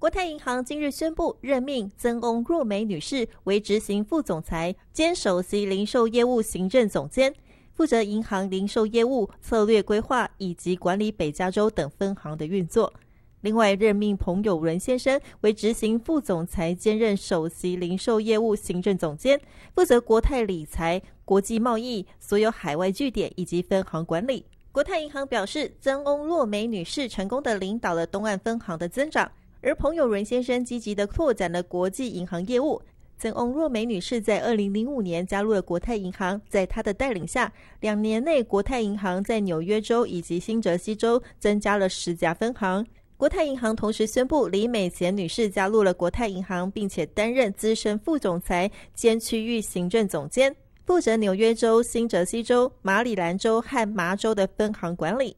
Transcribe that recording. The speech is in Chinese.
国泰银行今日宣布任命曾翁若美女士为执行副总裁兼首席零售业务行政总监，负责银行零售业务策略规划以及管理北加州等分行的运作。另外，任命彭友仁先生为执行副总裁兼任首席零售业务行政总监，负责国泰理财、国际贸易所有海外据点以及分行管理。国泰银行表示，曾翁若美女士成功的领导了东岸分行的增长。而彭友仁先生积极的扩展了国际银行业务。曾翁若梅女士在二零零五年加入了国泰银行，在她的带领下，两年内国泰银行在纽约州以及新泽西州增加了十家分行。国泰银行同时宣布李美贤女士加入了国泰银行，并且担任资深副总裁兼区域行政总监，负责纽约州、新泽西州、马里兰州和麻州的分行管理。